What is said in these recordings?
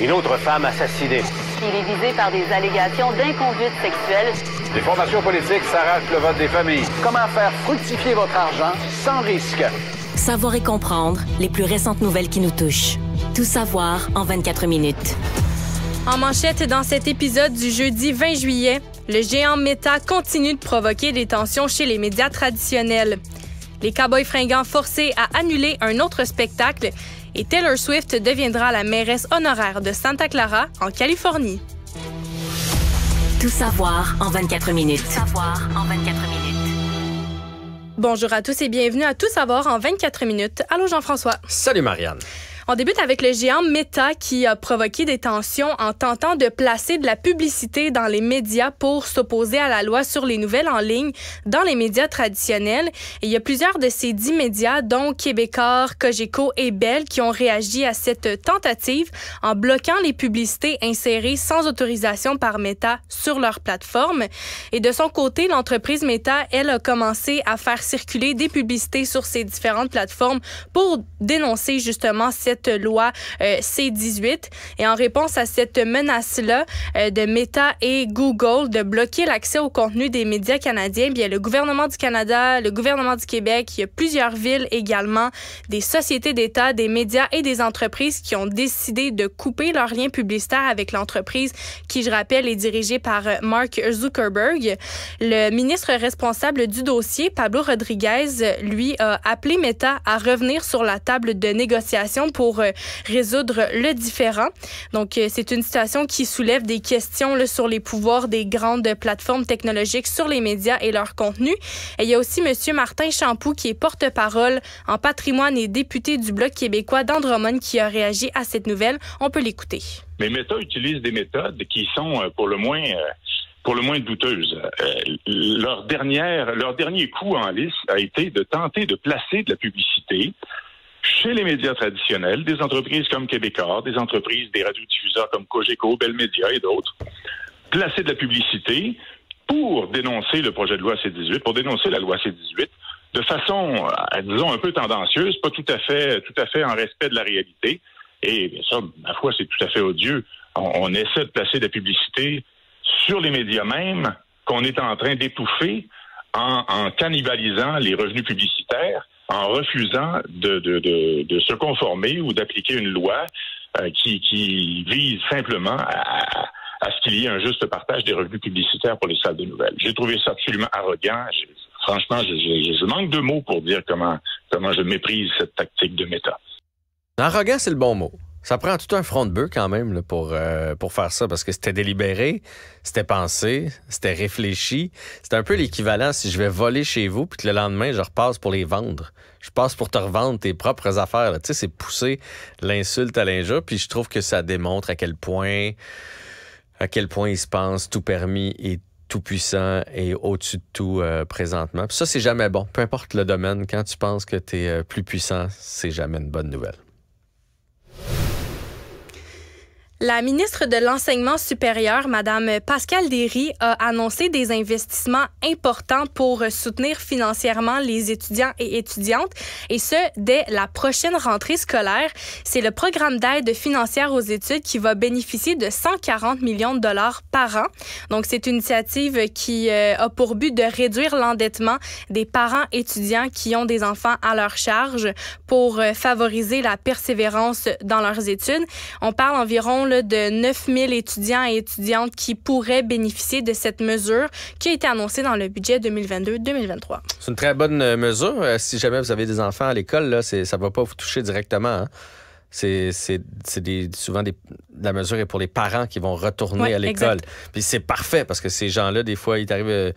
Une autre femme assassinée. Il est visé par des allégations d'inconduite sexuelle. Les formations politiques s'arrachent le vote des familles. Comment faire fructifier votre argent sans risque? Savoir et comprendre les plus récentes nouvelles qui nous touchent. Tout savoir en 24 minutes. En manchette dans cet épisode du jeudi 20 juillet, le géant Meta continue de provoquer des tensions chez les médias traditionnels. Les cowboys fringants forcés à annuler un autre spectacle et Taylor Swift deviendra la mairesse honoraire de Santa Clara, en Californie. Tout savoir en 24 minutes. Tout savoir en 24 minutes. Bonjour à tous et bienvenue à Tout savoir en 24 minutes. Allô Jean-François. Salut Marianne. On débute avec le géant Meta qui a provoqué des tensions en tentant de placer de la publicité dans les médias pour s'opposer à la loi sur les nouvelles en ligne dans les médias traditionnels. Et il y a plusieurs de ces dix médias, dont Québécois, Cogeco et Bell, qui ont réagi à cette tentative en bloquant les publicités insérées sans autorisation par Meta sur leur plateforme. Et de son côté, l'entreprise Meta, elle, a commencé à faire circuler des publicités sur ses différentes plateformes pour dénoncer justement cette cette loi euh, C-18. Et en réponse à cette menace-là euh, de Meta et Google de bloquer l'accès au contenu des médias canadiens, bien le gouvernement du Canada, le gouvernement du Québec, il y a plusieurs villes également, des sociétés d'État, des médias et des entreprises qui ont décidé de couper leurs liens publicitaires avec l'entreprise qui, je rappelle, est dirigée par euh, Mark Zuckerberg. Le ministre responsable du dossier, Pablo Rodriguez, lui, a appelé Meta à revenir sur la table de négociation pour pour euh, résoudre le différent. Donc, euh, c'est une situation qui soulève des questions sur les pouvoirs des grandes plateformes technologiques sur les médias et leur contenu. Et il y a aussi M. Martin Champoux, qui est porte-parole en patrimoine et député du Bloc québécois d'Andromone, qui a réagi à cette nouvelle. On peut l'écouter. Mais Meta utilise des méthodes qui sont euh, pour le moins pour le moins douteuses. leur, dernière, leur dernier coup en lice a été de tenter de placer de la publicité chez les médias traditionnels, des entreprises comme Québécois, des entreprises, des radiodiffuseurs comme Cogeco, Bell Media et d'autres, placer de la publicité pour dénoncer le projet de loi C-18, pour dénoncer la loi C-18, de façon, euh, disons, un peu tendancieuse, pas tout à fait, tout à fait en respect de la réalité. Et ça, ma foi, c'est tout à fait odieux. On, essaie de placer de la publicité sur les médias mêmes qu'on est en train d'étouffer en cannibalisant les revenus publicitaires en refusant de, se conformer ou d'appliquer une loi euh, qui, vise simplement à, ce qu'il y ait un juste partage des revenus publicitaires pour les salles de nouvelles. J'ai trouvé ça absolument arrogant. franchement, je, manque de mots pour dire comment, comment je méprise cette tactique de méta. Arrogant, c'est le bon mot. Ça prend tout un front de bœuf quand même pour, euh, pour faire ça, parce que c'était délibéré, c'était pensé, c'était réfléchi. C'est un peu l'équivalent si je vais voler chez vous, puis que le lendemain, je repasse pour les vendre. Je passe pour te revendre tes propres affaires. Là. Tu sais, c'est pousser l'insulte à l'injure, puis je trouve que ça démontre à quel point, à quel point il se pense tout permis et tout puissant et au-dessus de tout euh, présentement. ça, c'est jamais bon. Peu importe le domaine, quand tu penses que tu es euh, plus puissant, c'est jamais une bonne nouvelle. La ministre de l'Enseignement supérieur, Mme Pascale Derry, a annoncé des investissements importants pour soutenir financièrement les étudiants et étudiantes, et ce, dès la prochaine rentrée scolaire. C'est le programme d'aide financière aux études qui va bénéficier de 140 millions de dollars par an. Donc, c'est une initiative qui euh, a pour but de réduire l'endettement des parents étudiants qui ont des enfants à leur charge pour euh, favoriser la persévérance dans leurs études. On parle environ de de 9000 étudiants et étudiantes qui pourraient bénéficier de cette mesure qui a été annoncée dans le budget 2022-2023. C'est une très bonne euh, mesure. Euh, si jamais vous avez des enfants à l'école, ça ne va pas vous toucher directement. Hein c'est des, souvent des, la mesure est pour les parents qui vont retourner à l'école. Puis c'est parfait parce que ces gens-là, des fois, ils t'arrive euh,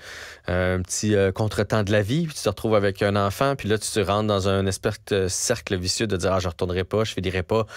euh, un petit euh, contretemps de la vie, puis tu te retrouves avec un enfant, puis là, tu te rentres dans un espèce de cercle vicieux de dire Ah, je retournerai pas, je finirai pas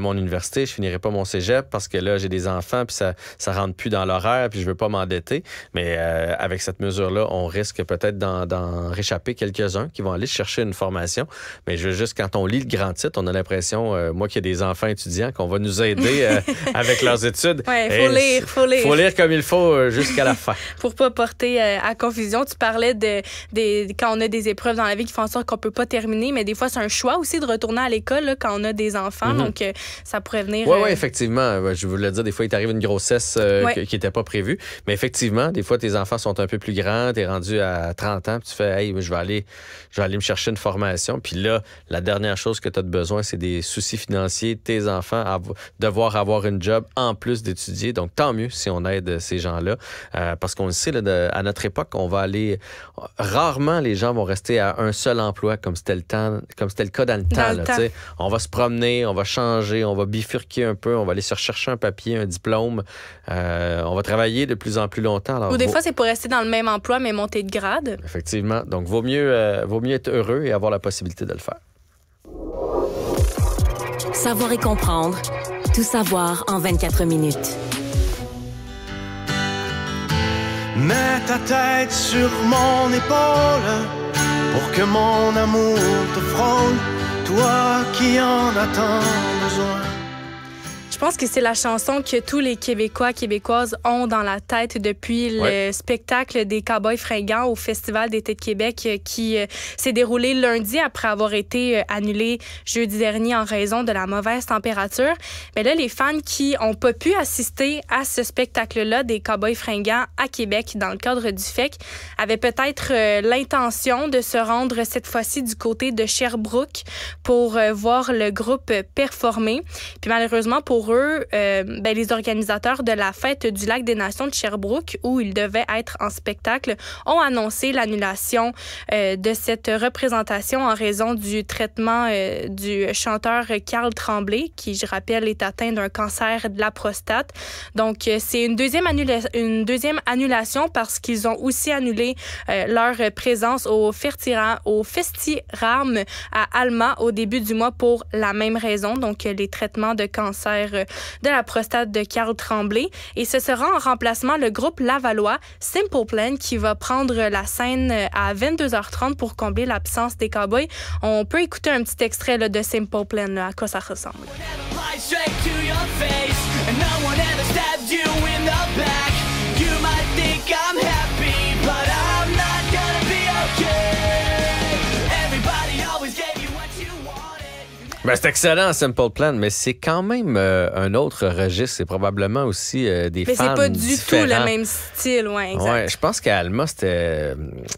mon université, je finirai pas mon cégep parce que là, j'ai des enfants, puis ça ne rentre plus dans l'horaire, puis je veux pas m'endetter. Mais avec cette mesure-là, on risque peut-être d'en réchapper quelques-uns qui vont aller chercher une formation. Mais je veux juste, quand on lit le grand titre, on a l'impression euh, moi qui ai des enfants étudiants, qu'on va nous aider euh, avec leurs études. Oui, il faut lire, faut lire. faut lire comme il faut euh, jusqu'à la fin. Pour ne pas porter à confusion, tu parlais de, des, quand on a des épreuves dans la vie qui font en sorte qu'on ne peut pas terminer, mais des fois, c'est un choix aussi de retourner à l'école quand on a des enfants. Mhm. Donc, ça pourrait venir. Oui, oui, effectivement. Je voulais dire, des fois, il t'arrive une grossesse qui n'était pas prévue. Mais effectivement, des fois, tes enfants sont un peu plus grands, tu es rendu à 30 ans, puis tu fais, hey, je vais aller, je vais aller me chercher une formation. Puis là, la dernière chose que tu as de besoin, c'est des soucis financier, financiers, tes enfants à devoir avoir une job en plus d'étudier. Donc, tant mieux si on aide ces gens-là. Euh, parce qu'on le sait, à notre époque, on va aller... Rarement, les gens vont rester à un seul emploi comme c'était le temps, comme c'était le cas dans le temps. On va se promener, on va changer, on va bifurquer un peu, on va aller se rechercher un papier, un diplôme. Euh, on va travailler de plus en plus longtemps. Ou des fois, c'est pour rester dans le même emploi, mais monter de grade. Effectivement. Donc, vaut mieux, euh, vaut mieux être heureux et avoir la possibilité de le faire. Savoir et comprendre. Tout savoir en 24 minutes. Mets ta tête sur mon épaule pour que mon amour te frôle, toi qui en as tant besoin. Je pense que c'est la chanson que tous les Québécois, Québécoises ont dans la tête depuis le spectacle des Cowboys fringants au Festival d'été de Québec euh, qui euh, s'est déroulé lundi après avoir été euh, annulé jeudi dernier en raison de la mauvaise température. Mais là, les fans qui ont pas pu assister à ce spectacle-là des Cowboys fringants à Québec dans le cadre du FEC avaient peut-être l'intention de se rendre cette fois-ci du côté de Sherbrooke pour voir le groupe performer. Puis malheureusement pour euh, ben, les organisateurs de la fête du lac des Nations de Sherbrooke, où ils devaient être en spectacle, ont annoncé l'annulation euh, de cette représentation en raison du traitement euh, du chanteur Carl Tremblay, qui, je rappelle, est atteint d'un cancer de la prostate. Donc, c'est une deuxième, une deuxième annulation parce qu'ils ont aussi annulé leur présence au, festi au à Alma au début du mois pour la même raison, donc les traitements de cancer euh, de la prostate de Karl Tremblay. Et ce sera en remplacement le groupe Lavalois, Simple Plan qui va prendre la scène euh, à 22h30 pour combler l'absence des Cowboys. On peut écouter un petit extrait de Simple Plan, à quoi ça ressemble. Ben, c'est excellent, Simple Plan, mais c'est quand même euh, un autre registre. C'est probablement aussi euh, des mais fans Mais c'est pas du tout le même style, ouais, je pense qu'à Alma, c'était euh,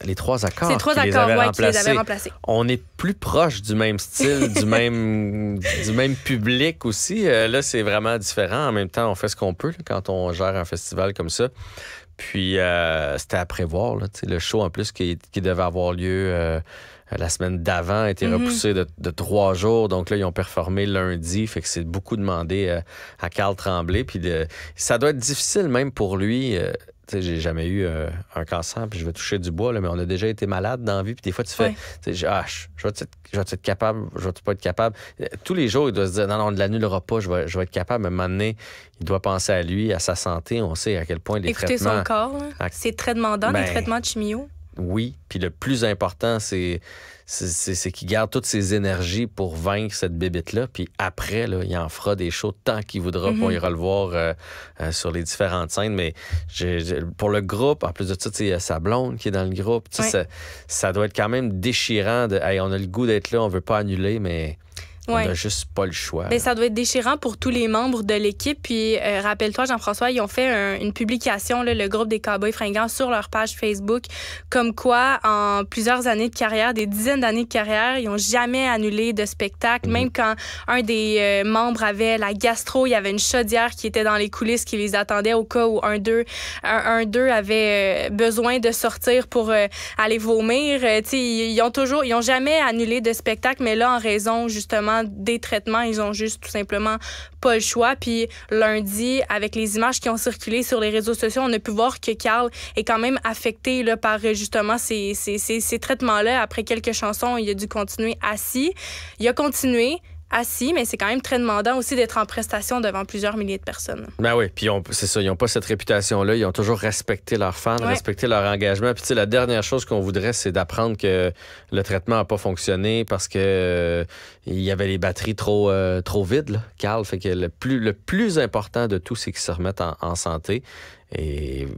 les trois accords. C'est trois accords, les les avaient remplacés. On est plus proche du même style, du même du même public aussi. là, c'est vraiment différent. En même temps, on fait ce qu'on peut quand on gère un festival comme ça. Puis c'était à prévoir. le show en plus qui devait avoir lieu euh, la semaine d'avant été mm-hmm. repoussée repoussé de, trois jours. Donc là, ils ont performé lundi. Fait que c'est beaucoup demandé euh, à Carl Tremblay. Puis ça doit être difficile même pour lui. Euh, sais, j'ai jamais eu un cancer, puis je vais toucher du bois, mais on a déjà été malade dans la vie. Puis des fois, tu fais, je ah, vais être, capable, je vais pas être capable. Tous les jours, il doit se dire, non, non, on ne l'annulera pas, je vais, être capable. Mais maintenant, il doit penser à lui, à sa santé. On sait à quel point les traitements... son corps, hein. c'est très demandant, les ben, traitements de chimio oui. Puis le plus important, c'est qu'il garde toutes ses énergies pour vaincre cette bibite là Puis après, là, il en fera des shows tant qu'il voudra. On mm-hmm. ira le voir euh, euh, sur les différentes scènes. Mais pour le groupe, en plus de ça, il sa blonde qui est dans le groupe. Ça, doit être quand même déchirant. on a le goût d'être là, on veut pas annuler, mais on n'a juste pas le choix. Mais ben, ça doit être déchirant pour tous les membres de l'équipe. Puis euh, rappelle-toi, Jean-François, ils ont fait une publication, le groupe des Cowboys fringants, sur leur page Facebook, comme quoi en plusieurs années de carrière, des dizaines d'années de carrière, ils n'ont jamais annulé de spectacle. Mhm. Même quand un des euh, membres avait la gastro, il y avait une chaudière qui était dans les coulisses qui les attendait au cas où un d'eux un, deux avait euh, besoin de sortir pour aller vomir. ils, ils ont toujours, ils ont jamais annulé de spectacle, mais là en raison justement des traitements. Ils ont juste tout simplement pas le choix. Puis lundi, avec les images qui ont circulé sur les réseaux sociaux, on a pu voir que Carl est quand même affecté là, par euh, justement ces, ces, ces, ces traitements-là. Après quelques chansons, il a dû continuer assis. Il a continué assis, mais c'est quand même très demandant aussi d'être en prestation devant plusieurs milliers de personnes. Ben oui, puis c'est ça, ils n'ont pas cette réputation-là. Ils ont toujours respecté leurs fans, respecté leur engagement. Puis tu sais, la dernière chose qu'on voudrait, c'est d'apprendre que le traitement n'a pas fonctionné parce qu'il euh, y avait les batteries trop, euh, trop vides, Carl. Fait que le plus, le plus important de tout, c'est qu'ils se remettent en, en santé. Et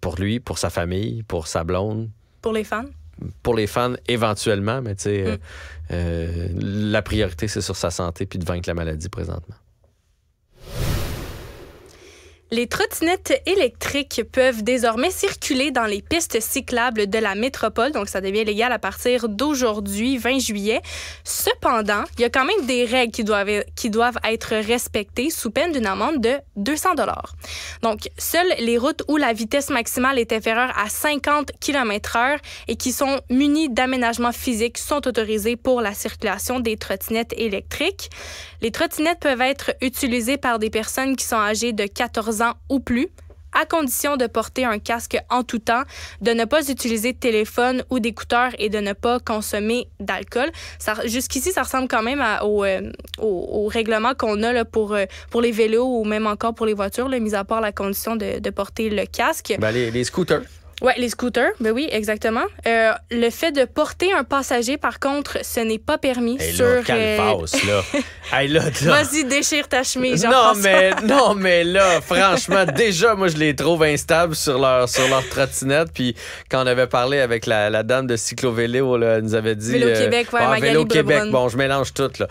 pour lui, pour sa famille, pour sa blonde. Pour les fans pour les fans éventuellement, mais tu mm. euh, euh, la priorité, c'est sur sa santé puis de vaincre la maladie présentement. Les trottinettes électriques peuvent désormais circuler dans les pistes cyclables de la métropole, donc ça devient légal à partir d'aujourd'hui, 20 juillet. Cependant, il y a quand même des règles qui doivent, qui doivent être respectées sous peine d'une amende de 200 dollars. Donc, seules les routes où la vitesse maximale est inférieure à 50 km/h et qui sont munies d'aménagements physiques sont autorisées pour la circulation des trottinettes électriques. Les trottinettes peuvent être utilisées par des personnes qui sont âgées de 14 ou plus à condition de porter un casque en tout temps, de ne pas utiliser de téléphone ou d'écouteurs et de ne pas consommer d'alcool. Jusqu'ici, ça ressemble quand même euh, au, règlement qu'on a là, pour, euh, pour les vélos ou même encore pour les voitures, mis à part la condition de, porter le casque. Ben, les, les scooters. Oui, les scooters, ben oui, exactement. Euh, le fait de porter un passager, par contre, ce n'est pas permis sur... Là, euh, calvasse, là. là, là. Vas-y, déchire ta chemise, Non, mais, non, mais là, franchement, déjà, moi, je les trouve instables sur leur, sur trottinette. Puis quand on avait parlé avec la, la dame de Cyclovélo, là, elle nous avait dit... Vélo euh, Québec, ouais, ah, Vélo Québec, bon, je mélange tout, là.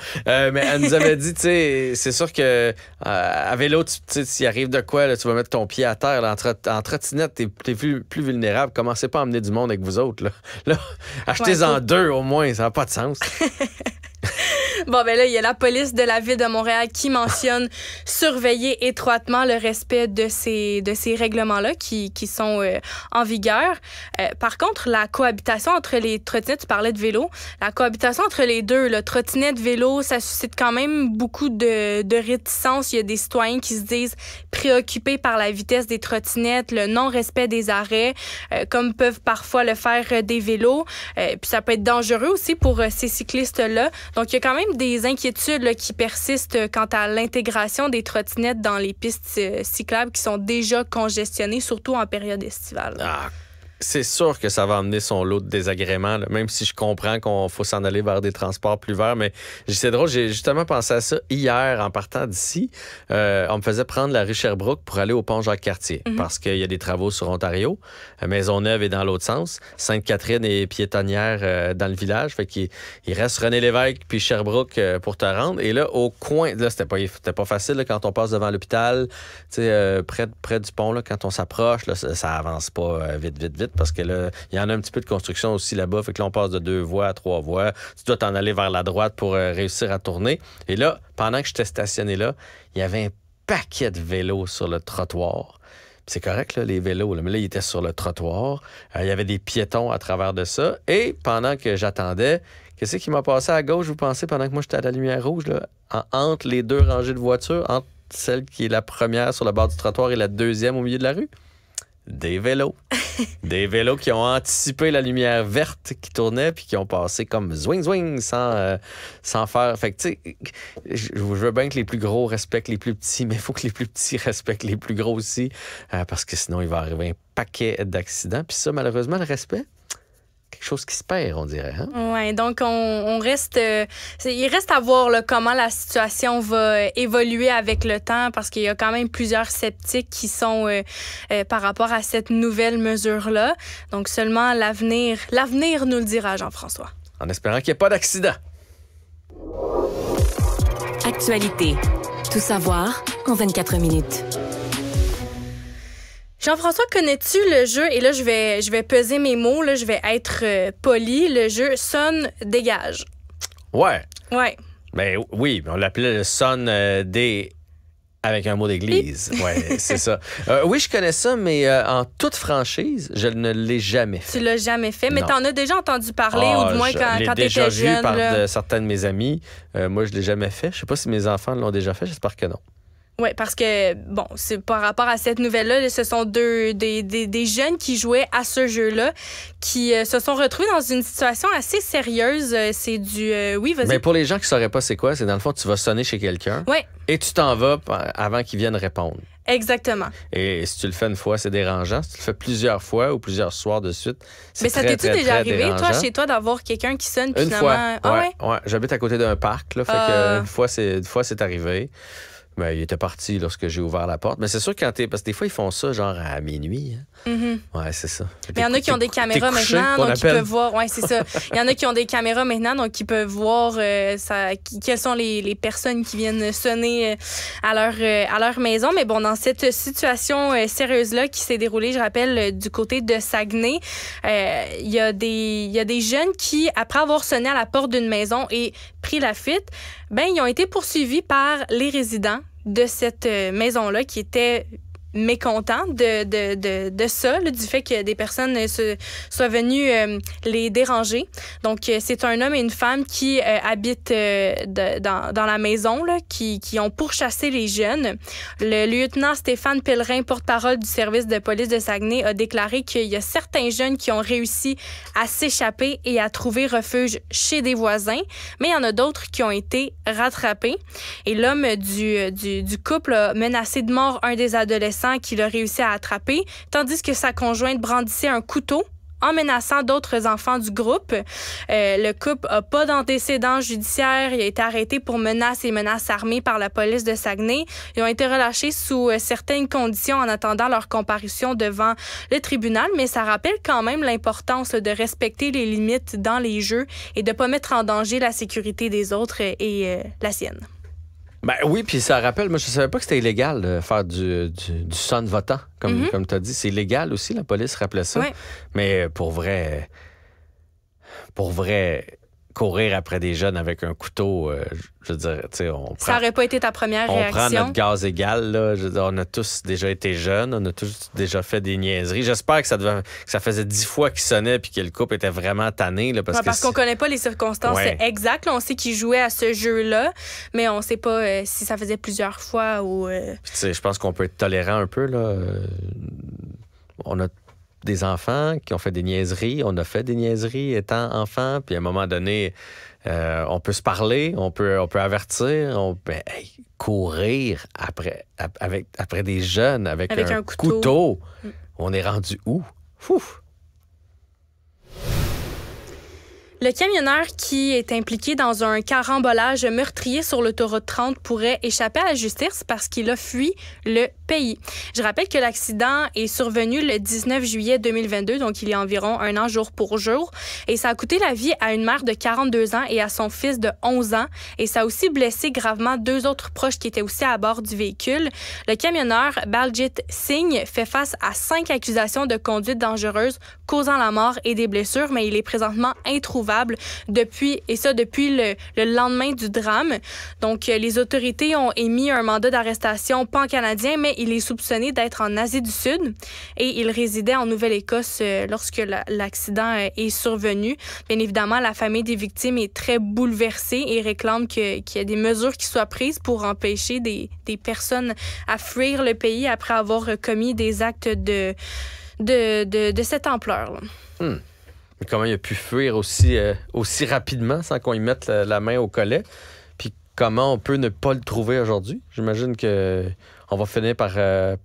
mais elle nous avait dit, tu sais, c'est sûr que à vélo, tu sais, s'il arrive de quoi, tu vas mettre ton pied à terre. en, trottinette, t'es plus, plus vulnérable Commencez pas à emmener du monde avec vous autres. Là, achetez-en deux au moins, ça n'a pas de sens. Bon, ben là, il y a la police de la ville de Montréal qui mentionne surveiller étroitement le respect de ces, de ces règlements-là qui, qui sont euh, en vigueur. Euh, par contre, la cohabitation entre les trottinettes, tu parlais de vélo, la cohabitation entre les deux, le trottinette, vélo, ça suscite quand même beaucoup de, de réticence. Il y a des citoyens qui se disent préoccupés par la vitesse des trottinettes, le non-respect des arrêts, euh, comme peuvent parfois le faire des vélos. puis ça peut être dangereux aussi pour ces cyclistes-là donc, il y a quand même des inquiétudes qui persistent euh, quant à l'intégration des trottinettes dans les pistes euh, cyclables qui sont déjà congestionnées, surtout en période estivale. Ah, c'est sûr que ça va amener son lot de désagréments, même si je comprends qu'on faut s'en aller vers des transports plus verts. Mais c'est drôle, j'ai justement pensé à ça hier en partant d'ici. Euh, on me faisait prendre la rue Sherbrooke pour aller au pont Jacques-Cartier mhm. parce qu'il y a des travaux sur Ontario. Euh, Maisonneuve est dans l'autre sens. Sainte-Catherine est piétonnière euh, dans le village. Fait qu'il il reste René Lévesque puis Sherbrooke pour te rendre. Et là, au coin, là, c'était pas, pas facile quand on passe devant l'hôpital, près, près du pont, là, quand on s'approche, ça, ça avance pas vite, vite, vite parce que il y en a un petit peu de construction aussi là-bas. Fait que là, on passe de deux voies à trois voies. Tu dois t'en aller vers la droite pour euh, réussir à tourner. Et là, pendant que j'étais stationné là, il y avait un paquet de vélos sur le trottoir. C'est correct, les vélos, mais là, ils étaient sur le trottoir. Euh, il y avait des piétons à travers de ça. Et pendant que j'attendais, qu'est-ce qui m'a passé à gauche, vous pensez, pendant que moi j'étais à la lumière rouge, entre les deux rangées de voitures, entre celle qui est la première sur le bord du trottoir et la deuxième au milieu de la rue? des vélos. des vélos qui ont anticipé la lumière verte qui tournait puis qui ont passé comme zwing zwing sans, euh, sans faire. Fait que, je veux bien que les plus gros respectent les plus petits, mais il faut que les plus petits respectent les plus gros aussi euh, parce que sinon, il va arriver un paquet d'accidents. Puis ça, malheureusement, le respect, quelque chose qui se perd, on dirait. Hein? Oui, donc on, reste. Euh, il reste à voir le comment la situation va euh, évoluer avec le temps parce qu'il y a quand même plusieurs sceptiques qui sont euh, par rapport à cette nouvelle mesure-là. Donc seulement l'avenir, l'avenir nous le dira, Jean-François. En espérant qu'il n'y ait pas d'accident. Actualité. Tout savoir en 24 minutes. Jean-François, connais-tu le jeu et là je vais je vais peser mes mots je vais être euh, poli, le jeu sonne dégage. Ouais. Ouais. Ben oui, on l'appelait le sonne euh, des avec un mot d'église. c'est ça. Euh, oui, je connais ça, mais en toute franchise, je ne l'ai jamais fait. Tu l'as jamais fait, mais tu en as déjà entendu parler, ou ah, du moins quand, tu étais jeune. déjà vu par De, certains de mes amis. moi, je ne l'ai jamais fait. Je ne sais pas si mes enfants l'ont déjà fait. J'espère que non. Oui, parce que, bon, c'est par rapport à cette nouvelle-là, ce sont deux, des, jeunes qui jouaient à ce jeu-là qui euh, se sont retrouvés dans une situation assez sérieuse. Euh, c'est du. Euh, oui, vas-y. Mais pour les gens qui ne sauraient pas c'est quoi, c'est dans le fond, tu vas sonner chez quelqu'un. Et tu t'en vas avant qu'ils viennent répondre. Exactement. Et si tu le fais une fois, c'est dérangeant. Si tu le fais plusieurs fois ou plusieurs soirs de suite, c'est Mais ça t'est-tu déjà arrivé, toi, chez toi, d'avoir quelqu'un qui sonne, puis une finalement... Fois. Ah ouais, J'habite à côté d'un parc, là, fait que ah. une fois, c'est, une fois, c'est arrivé. Ben, il était parti lorsque j'ai ouvert la porte. Mais c'est sûr, quand t'es. Parce que des fois, ils font ça, genre à minuit. Hein. Mm-hmm. Ouais, c'est ça. Mais il y en a qui ont des caméras maintenant, donc ils peuvent voir. Ouais, c'est ça. Il y en a qui ont des caméras maintenant, donc ils peuvent voir euh, quelles sont les, personnes qui viennent sonner euh, à leur, euh, à leur maison. Mais bon, dans cette situation sérieuse-là qui s'est déroulée, je rappelle, du côté de Saguenay, il, y des, il y a des jeunes qui, après avoir sonné à la porte d'une maison et pris la fuite, ben ils ont été poursuivis par les résidents de cette euh, maison-là qui était mécontents de, de, ça, du fait que des personnes soient venues euh, les déranger. Donc, euh, c'est un homme et une femme qui euh, habitent dans, la maison, qui, qui ont pourchassé les jeunes. Le lieutenant Stéphane Pellerin, porte-parole du service de police de Saguenay, a déclaré qu'il y a certains jeunes qui ont réussi à s'échapper et à trouver refuge chez des voisins, mais il y en a d'autres qui ont été rattrapés. Et l'homme du, du, du couple a menacé de mort un des adolescents qu'il a réussi à attraper, tandis que sa conjointe brandissait un couteau en menaçant d'autres enfants du groupe. Euh, le couple n'a pas d'antécédents judiciaires. Il a été arrêté pour menaces et menaces armées par la police de Saguenay. Ils ont été relâchés sous euh, certaines conditions en attendant leur comparution devant le tribunal, mais ça rappelle quand même l'importance de respecter les limites dans les jeux et de ne pas mettre en danger la sécurité des autres et euh, la sienne. Ben oui, puis ça rappelle, moi je savais pas que c'était illégal de faire du, du, son de votant, comme, mhm. comme tu as dit. C'est illégal aussi, la police rappelait ça. Mais pour vrai, pour vrai, courir après des jeunes avec un couteau, euh, je veux dire, tu sais, on prend, Ça n'aurait pas été ta première réaction. On prend notre gaz égal, là. on a tous déjà été jeunes, on a tous déjà fait des niaiseries. J'espère que ça devait, que ça faisait dix fois qu'il sonnait puis que le couple était vraiment tanné, là, parce qu'on connaît pas les circonstances exactes. on sait qu'il jouait à ce jeu-là, mais on sait pas euh, si ça faisait plusieurs fois ou. Euh, tu je pense qu'on peut être tolérant un peu, là. On a des enfants qui ont fait des niaiseries. On a fait des niaiseries étant enfant. Puis à un moment donné, euh, on peut se parler, on peut, on peut avertir, on peut ben, courir après, avec, après des jeunes avec, un, couteau. couteau. Mm. On est rendu où? Fouf! Le camionneur qui est impliqué dans un carambolage meurtrier sur l'autoroute 30 pourrait échapper à la justice parce qu'il a fui le pays. Je rappelle que l'accident est survenu le 19 juillet 2022, donc il y a environ un an jour pour jour, et ça a coûté la vie à une mère de 42 ans et à son fils de 11 ans, et ça a aussi blessé gravement deux autres proches qui étaient aussi à bord du véhicule. Le camionneur Baljit Singh fait face à cinq accusations de conduite dangereuse causant la mort et des blessures, mais il est présentement introuvable depuis, et ça depuis le, lendemain du drame. Donc, euh, les autorités ont émis un mandat d'arrestation pan-canadien, mais il est soupçonné d'être en Asie du Sud et il résidait en Nouvelle-Écosse euh, lorsque l'accident euh, est survenu. Bien évidemment, la famille des victimes est très bouleversée et réclame qu'il y ait des mesures qui soient prises pour empêcher des, personnes à fuir le pays après avoir commis des actes de, de, cette ampleur. Là. Hmm comment il a pu fuir aussi, euh, aussi rapidement sans qu'on y mette la, main au collet? Puis comment on peut ne pas le trouver aujourd'hui? J'imagine que on va finir par, euh,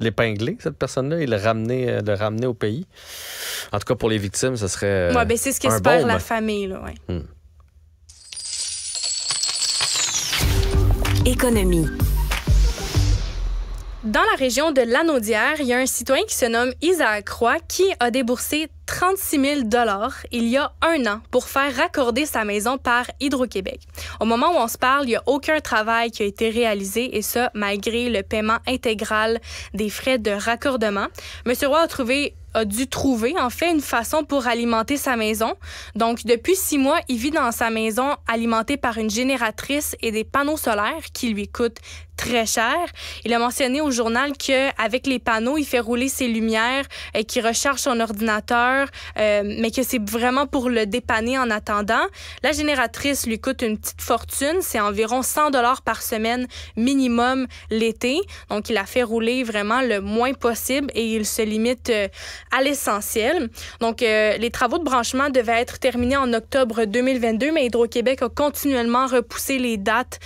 l'épingler, cette personne-là, et euh, le ramener, au pays. En tout cas, pour les victimes, ce serait. Ouais, ben c'est ce qu'espère la famille. Là, hmm. Économie. Dans la région de Lanaudière, il y a un citoyen qui se nomme Isaac Croix qui a déboursé 36 000 dollars il y a un an pour faire raccorder sa maison par Hydro-Québec. Au moment où on se parle, il n'y a aucun travail qui a été réalisé et ça malgré le paiement intégral des frais de raccordement. Monsieur Roy a trouvé a dû trouver en fait une façon pour alimenter sa maison. Donc depuis six mois, il vit dans sa maison alimentée par une génératrice et des panneaux solaires qui lui coûtent très cher. Il a mentionné au journal qu'avec les panneaux, il fait rouler ses lumières et euh, qu'il recharge son ordinateur, euh, mais que c'est vraiment pour le dépanner en attendant. La génératrice lui coûte une petite fortune. C'est environ 100 dollars par semaine minimum l'été. Donc, il a fait rouler vraiment le moins possible et il se limite euh, à l'essentiel. Donc, les travaux de branchement devaient être terminés en octobre 2022, mais Hydro-Québec a continuellement repoussé les dates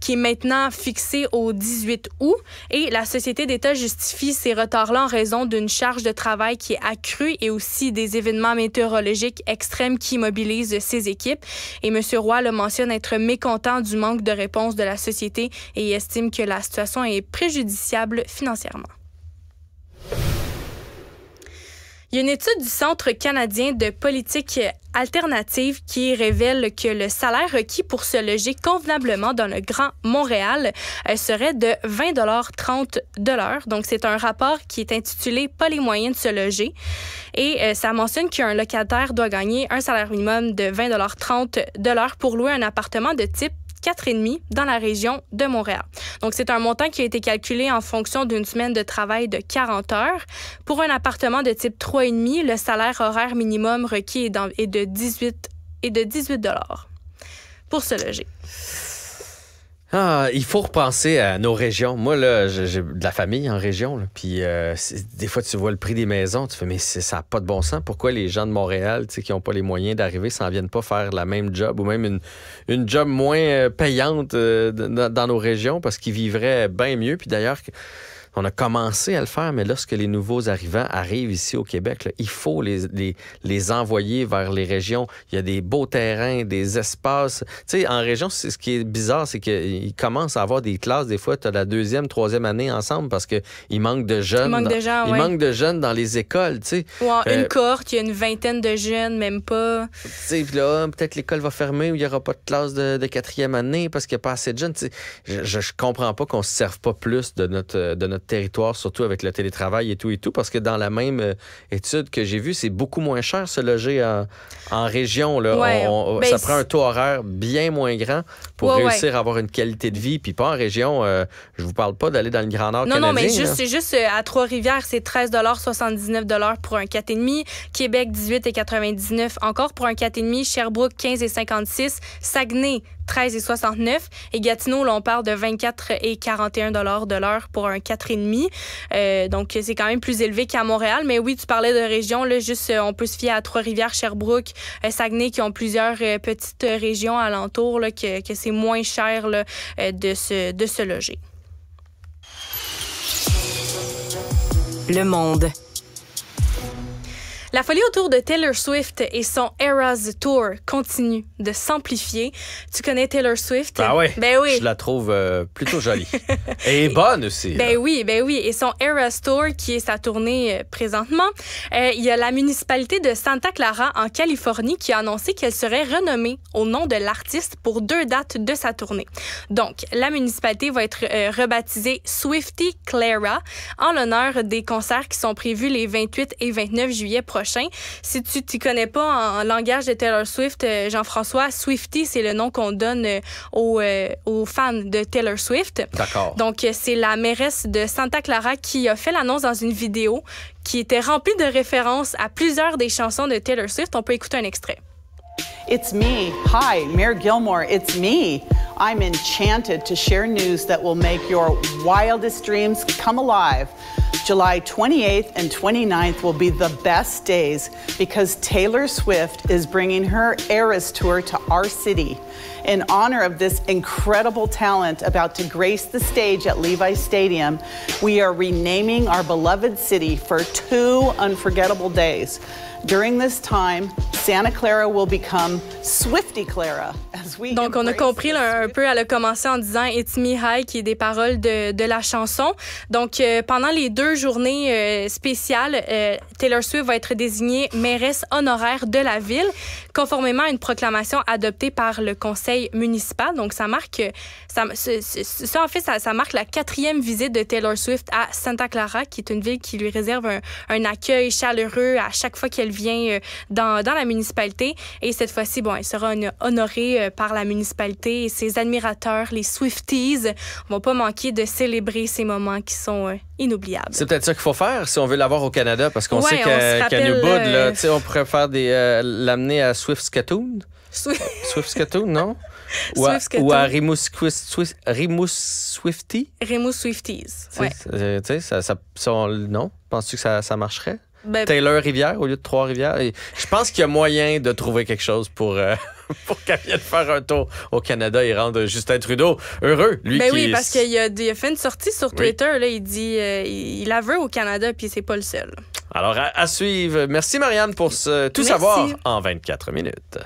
qui est maintenant fixé au 18 août et la Société d'État justifie ces retards-là en raison d'une charge de travail qui est accrue et aussi des événements météorologiques extrêmes qui mobilisent ses équipes. Et M. Roy le mentionne être mécontent du manque de réponse de la société et estime que la situation est préjudiciable financièrement. Il y a une étude du Centre canadien de politique alternative qui révèle que le salaire requis pour se loger convenablement dans le Grand Montréal euh, serait de 20 30 Donc, c'est un rapport qui est intitulé Pas les moyens de se loger. Et euh, ça mentionne qu'un locataire doit gagner un salaire minimum de 20 30 pour louer un appartement de type 4,5 dans la région de Montréal. Donc, c'est un montant qui a été calculé en fonction d'une semaine de travail de 40 heures. Pour un appartement de type 3,5, le salaire horaire minimum requis est, de 18 et de 18 dollars pour se loger. Ah, il faut repenser à nos régions. Moi, là, j'ai de la famille en région. Là, puis euh, des fois, tu vois le prix des maisons, tu fais, mais ça n'a pas de bon sens. Pourquoi les gens de Montréal, tu sais, qui n'ont pas les moyens d'arriver, s'en viennent pas faire la même job ou même une, une job moins euh, payante euh, dans, dans, nos régions parce qu'ils vivraient bien mieux. Puis d'ailleurs, on a commencé à le faire, mais lorsque les nouveaux arrivants arrivent ici au Québec, il faut les, les, envoyer vers les régions. Il y a des beaux terrains, des espaces. Tu sais, en région, ce qui est bizarre, c'est qu'ils commencent à avoir des classes. Des fois, tu as la deuxième, troisième année ensemble parce qu'il manque de jeunes. Il manque de gens, Il manque de jeunes dans les écoles, tu sais. une euh, cohorte, il y a une vingtaine de jeunes, même pas. Tu sais, là, peut-être l'école va fermer ou il n'y aura pas de classe de, quatrième année parce qu'il n'y a pas assez de jeunes. je, je, comprends pas qu'on se serve pas plus de notre, de notre territoire, surtout avec le télétravail et tout et tout, parce que dans la même euh, étude que j'ai vue, c'est beaucoup moins cher se loger en, région. Là. Ben ça prend un taux horaire bien moins grand pour réussir à avoir une qualité de vie, puis pas en région. Euh, je vous parle pas d'aller dans le Grand Nord non, canadien. Non, mais juste, juste euh, à Trois-Rivières, c'est 13 79 pour un 4,5. Québec, 18 et 99 encore pour un 4,5. Sherbrooke, 15 et 56. Saguenay, 13 et 69. Et Gatineau, là, on parle de 24 et 41 de l'heure pour un 4,5. demi euh, donc, c'est quand même plus élevé qu'à Montréal. Mais oui, tu parlais de région, Là, juste, on peut se fier à Trois-Rivières, Sherbrooke, Saguenay, qui ont plusieurs petites régions alentour, là, que, que c'est moins cher euh, de, se, de se loger. Le Monde. La folie autour de Taylor Swift et son Eras Tour continue de s'amplifier. Tu connais Taylor Swift? Ah ben oui. Je la trouve euh, plutôt jolie. et bonne aussi. Ben oui, ben oui. Et son Eras Tour, qui est sa tournée euh, présentement, euh, il y a la municipalité de Santa Clara en Californie qui a annoncé qu'elle serait renommée au nom de l'artiste pour deux dates de sa tournée. Donc, la municipalité va être rebaptisée Swifty Clara en l'honneur des concerts qui sont prévus les 28 et 29 juillet prochains si tu t'y connais pas en, langage de Taylor Swift, euh, Jean-François, Swifty, c'est le nom qu'on donne euh, aux, euh, aux, fans de Taylor Swift. D'accord. Donc, c'est la mairesse de Santa Clara qui a fait l'annonce dans une vidéo qui était remplie de références à plusieurs des chansons de Taylor Swift. On peut écouter un extrait. It's me. Hi, Mayor Gilmore. It's me. I'm enchanted to share news that will make your wildest dreams come alive. July 28th and 29th will be the best days because Taylor Swift is bringing her Eras Tour to our city. In honor of this incredible talent about to grace the stage at Levi Stadium, we are renaming our beloved city for two unforgettable days. Donc, on a compris un peu, à le commencer en disant It's Me High, qui est des paroles de, la chanson. Donc, euh, pendant les deux journées euh, spéciales, euh, Taylor Swift va être désignée mairesse honoraire de la ville conformément à une proclamation adoptée par le conseil municipal. Donc, ça marque, ça, ça en fait, ça, marque la quatrième visite de Taylor Swift à Santa Clara, qui est une ville qui lui réserve un, accueil chaleureux à chaque fois qu'elle vient euh, dans, la municipalité. Et cette fois-ci, bon, elle sera honorée euh, par la municipalité et ses admirateurs, les Swifties, vont pas manquer de célébrer ces moments qui sont euh, inoubliable. C'est peut-être ça qu'il faut faire si on veut l'avoir au Canada, parce qu'on sait qu'à qu euh, tu sais, on pourrait faire des euh, l'amener à Swift Scatoon. Swift, Swift non? ou, à, ou Swifty? Rimous Swifties, oui. Euh, tu sais, ça, ça, son nom, penses-tu que ça, ça marcherait? Ben, Taylor Rivière au lieu de Trois-Rivières. Je pense qu'il y a moyen de trouver quelque chose pour, euh, pour qu'elle vienne faire un tour au Canada et rendre Justin Trudeau heureux. Lui ben oui, parce qu'il a, fait une sortie sur Twitter. Là, il dit euh, il la veut au Canada, puis c'est pas le seul. Alors, à, suivre. Merci, Marianne, pour Tout savoir en 24 minutes.